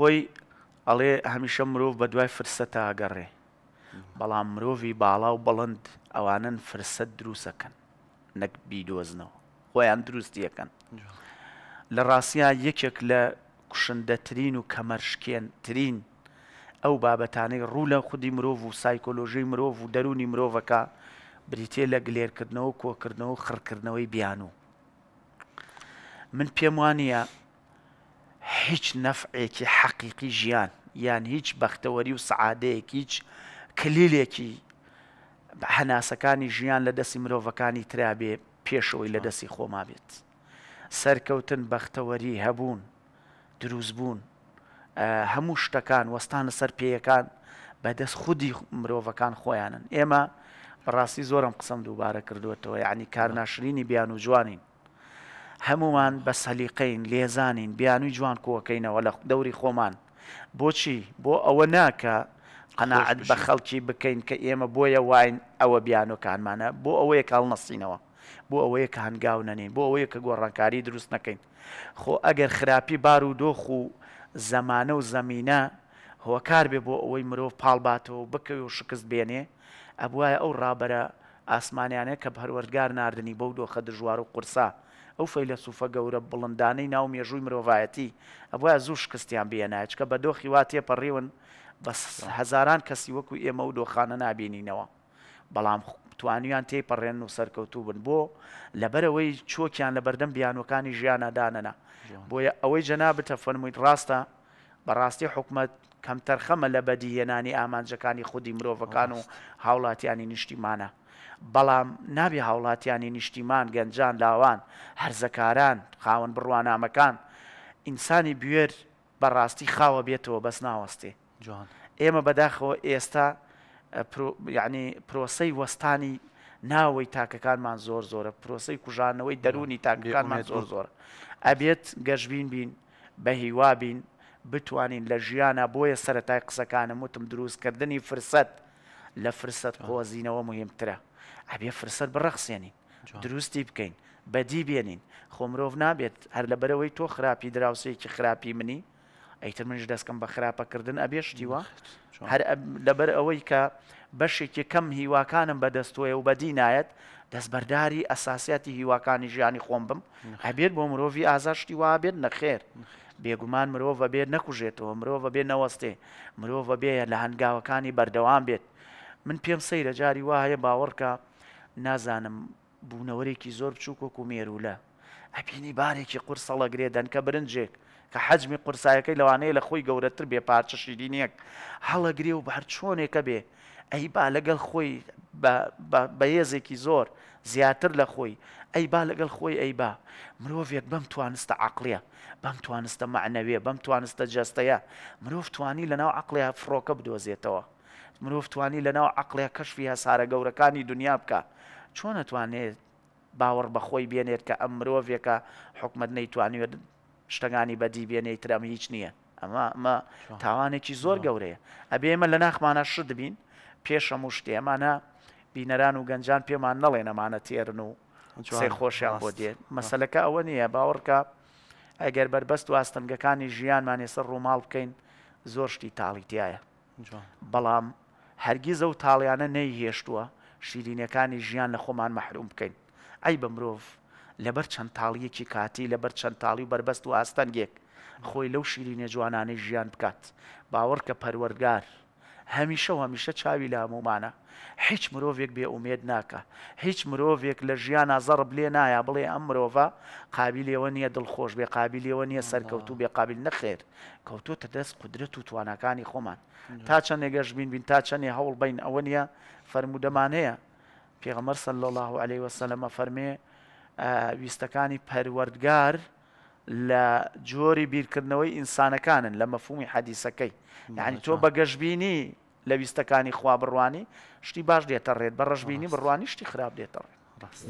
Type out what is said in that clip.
خۆی ئەڵێ هەمیشە مرۆڤ بە دوای فرسەتە ئاگەڕێ بەڵام مرۆڤی باڵا و بەڵند ئەوانن فرسەت دروستەکەن نەک بیدۆزنەوە خۆیان دروستیەکەن لە ڕاستیا یەکێک لە کوشندەترین و کەمەرشکێنترین ئەو بابەتانەی ڕوو لە خودی مرۆڤ و سایکۆلۆژی مرۆڤ و دەرونی مرۆڤەکە بریتێ لە گلێرکردنەوە کۆکردنەوە و خڕکردنەوەی بیان و من پێم وانە هیچ نەفعێکی حەقیقی ژیان یان هیچ بەختەوەری و سعادەیەکی هیچ کلیلێکی هەناسەکانی ژیان لە دەستی مرۆڤەکانی ترابێ پێشەوەی لە دەستی خۆما بێت سەرکەوتن بەختەوەری هەبوون دروست بوون هەموو شتەکان وەستانە سەر پێیەکان بەدەست خودی مرۆڤەکان خۆیانن ئێمە بەڕاستی زۆرم قسەم دووبارە کردوێتەوە یعنی کارناشرینی بیان و جوانین هەمومان بە سەلیقین لێزانین بیانووی جوان کۆکەینەوە لە دەوری خۆمان بۆچی بۆ ئەوە ناکە قەنەعەت بە خەڵکی بکەین کە ئێمە بۆیە واین ئەوە بیانۆکانمانە بۆ ئەوەیە کاڵ نەسینەوە بۆ ئەوەیە کە هەنگاو نەنین بۆ ئەوەیە کە گۆڕانکاری دروست نەکەین خۆ ئەگەر خراپی بار و دۆخ و زەمانە و زەمینە هۆکار بێ بۆ ئەوەی مرۆڤ پاڵباتەوە بکەوی و شکست بێنێ ئەبواە ئەو ڕابەرە ئاسمانیانە کە هەروەرگار نردنی بەو دۆخە دژوار و قورسا ئەو فەیلە سوفە گەورە بڵندانەی ناو مێژووی مرۆڤایەتی ئەوە زوو شکستیان بێنایچکە بە دۆخی واتێ پەڕێون بە هزاران کەسی وەکو ئێمە و دۆخانە نابینینەوە بەڵام توانیان تێی پەڕێن و سەرکەوتوو بن بۆ لەبەرەوەی چۆکیان لە بەردەم بیانوەکانی ژیانە دانەنا بۆیە ئەوەی جەنا بتە فەرموویت ڕاستە بەڕاستی حکومت کەم تەرخەمە لە بەدیهێنانی ئامانجەکانی خودی مرۆڤەکان و هاوڵاتیانی نیشتیمانە بەڵام نابی هاوڵاتیانی نیشتیمان گەنجان لاوان هەرزەکاران خاون بڕوانامەکان ئینسانی بێر بەڕاستی خاوە بێتەوە بەس ناوەستێ جوان ئێمە بەداخەوە ئێستا یعنی پرۆسەی وەستانی ناوەی تاکەکانمان زۆر زۆرە پرۆسی کوژانەوەی دەرونی تاکەکانمان زۆر زۆر ئەبێت گەشببین بین بە هیوا بین بتوانین لە ژیانە بۆیە سەتای قسەکانم وتم دروستکردنی فرسەت لە فرسەت خۆزینەوە مهمترە ئەبێ فرسەت بڕەخسێنین دروستی بکەین بەدی بێنین خۆمرۆڤ نابێت هەر لە بەرەوەی تۆ خراپی دراوسەیەکی خراپی منی ئەیتر منش دەستکەم بە خراپەکردن ئەبێشتی وە هەر لەبەر ئەوەی کە بەشێکی کەم هیواکانم بەدەستۆیە و بەدی نایەت دەستبەرداری ئەساسیەتی هیواکانی ژیانی خۆم بم هەبێت بۆ مرۆڤی ئازاشتی وابێت نەخێر بێگومان مرۆڤە بێ نەکوژێتەوە مرۆڤە بێ نەوەستێ مرۆڤە بێ لە هەنگاوەکانی بەردەوام بێت من پێم سەیرە جاری وایە باوەڕکە نازانم بوونەوەرێکی زۆر بچووک وەکو مێرولە ئەپینی بارێکی قورسەڵە گرێدەن کە برنجێک کە حەجمی قورسایەکەی لەوانەیە لە خۆی گەورەتر بێ پارچە شیرینێک هەڵەگرێ و بەر چۆنێکە بێ ئەی با لەگەڵ خۆی بەهێزێکی زۆر زیاتر لە خۆی ئەی با لەگەڵ خۆی ئەی با مرۆڤێک بەم توانستە عقلە بەم توانستە معنەوێ بەم توانستە جەستەیە مرۆڤ توانی لەناو عقلە فڕۆکە بدۆزێتەوە مرۆڤ توانی لەناو عقلە کەشفی هەسارە گەورەکانی دنیا بکە چۆن نتوانێت باوەڕ بەخۆی بێنێت کە ئەم مرۆڤێکە حکومت نەیتوانێت شتەکانی بەدی بێنێت ترەم هیچ نییە ئەمە ئەمە تاوانێکی زۆر گەورەیە ئەبێ ئمە لە ناخمانە شت بین پێشەم و شتێمانە بینەران و گەنجان پێمان نەڵێ نەمانە تێرن و خۆشیان بۆ دێن مەسلەکە ئەوە نییە باوەڕکە ئەگەر بربەست و ئاستنگەکانی ژیانمان ێسەر ڕووماڵ بکەین زۆر شتی تاڵیتیایە بەڵام هەرگیز ئەو تاڵیانە نەیهێشتووە شیرینەکانی ژیان لە خۆمان مەحروم بکەین ئەی بە مرۆڤ لەبەر چەند تاڵیەکی کاتی لەبەر چەند تاڵی و بربەست و ئاستەنگێک خۆی لەو شیرینە جوانانەی ژیان بکات باوەڕ کە پەروەرگار هەمیشە و هەمیشە چاوی لامومانە هیچ مرۆڤێک بێ ئومێد ناکە هیچ مرۆڤێک لە ژیانە زەرب لێ نایە بڵێ ئەم مرۆڤ قابلیەوە نییە دڵخۆش بێ قابلیەوە نییە سەرکەوتو بێ قابل نەخێر کەوتۆتە دەست قدرت و توانەکانی خۆمان تا چەند نێگەشت بین بین تا چەندێ هەوڵ بین ئەوە نیە فەرمودەمانەیە پێغەمەەر سەل لە الله عليه وسلمە فەرمێ ویستەکانی پەروەردگار لە جۆری بیرکردنەوەی ئینسانەکانن لە مەفومی حەدیسەکەی یعنی تۆ بەگەشتبینی لە ویستەکانی خوا بڕوانی شتی باش دێتە ڕێت بە ڕژبینی بڕوانی شتی خراپ دێتە ڕێت ڕاست.